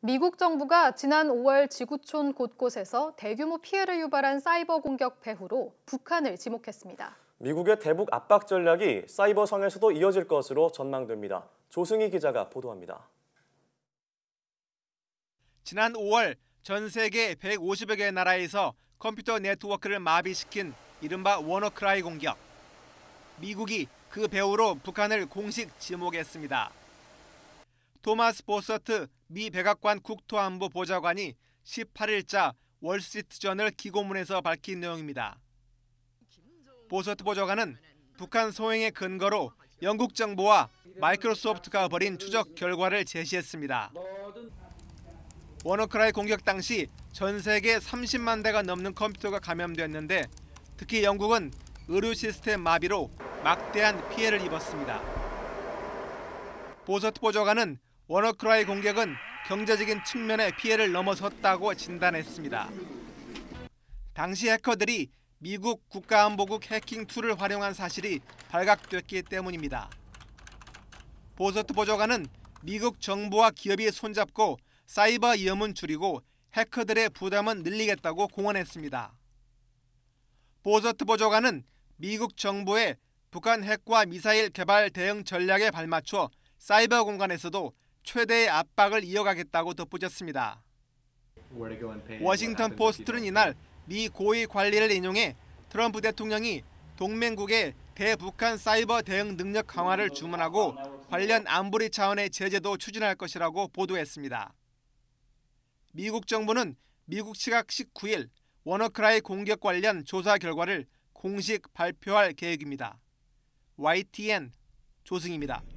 미국 정부가 지난 5월 지구촌 곳곳에서 대규모 피해를 유발한 사이버 공격 배후로 북한을 지목했습니다. 미국의 대북 압박 전략이 사이버 상에서도 이어질 것으로 전망됩니다. 조승희 기자가 보도합니다. 지난 5월 전 세계 150여 개 나라에서 컴퓨터 네트워크를 마비시킨 이른바 워너크라이 공격. 미국이 그 배후로 북한을 공식 지목했습니다. 토마스 보서트 미 백악관 국토안보 보좌관이 18일자 월스트리트저널 기고문에서 밝힌 내용입니다. 보서트 보좌관은 북한 소행의 근거로 영국 정부와 마이크로소프트가 벌인 추적 결과를 제시했습니다. 워너크라이 공격 당시 전 세계 30만 대가 넘는 컴퓨터가 감염됐는데 특히 영국은 의료 시스템 마비로 막대한 피해를 입었습니다. 보서트 보좌관은 워너크라이 공격은 경제적인 측면의 피해를 넘어섰다고 진단했습니다. 당시 해커들이 미국 국가안보국 해킹 툴을 활용한 사실이 발각됐기 때문입니다. 보서트 보좌관은 미국 정부와 기업이 손잡고 사이버 위험은 줄이고 해커들의 부담은 늘리겠다고 공언했습니다. 보서트 보좌관은 미국 정부의 북한 핵과 미사일 개발 대응 전략에 발맞춰 사이버 공간에서도 최대의 압박을 이어가겠다고 덧붙였습니다. 워싱턴 포스트는 이날 미 고위 관리를 인용해 트럼프 대통령이 동맹국의 대북한 사이버 대응 능력 강화를 주문하고 관련 안보리 차원의 제재도 추진할 것이라고 보도했습니다. 미국 정부는 미국 시각 19일 워너크라이 공격 관련 조사 결과를 공식 발표할 계획입니다. YTN 조승입니다.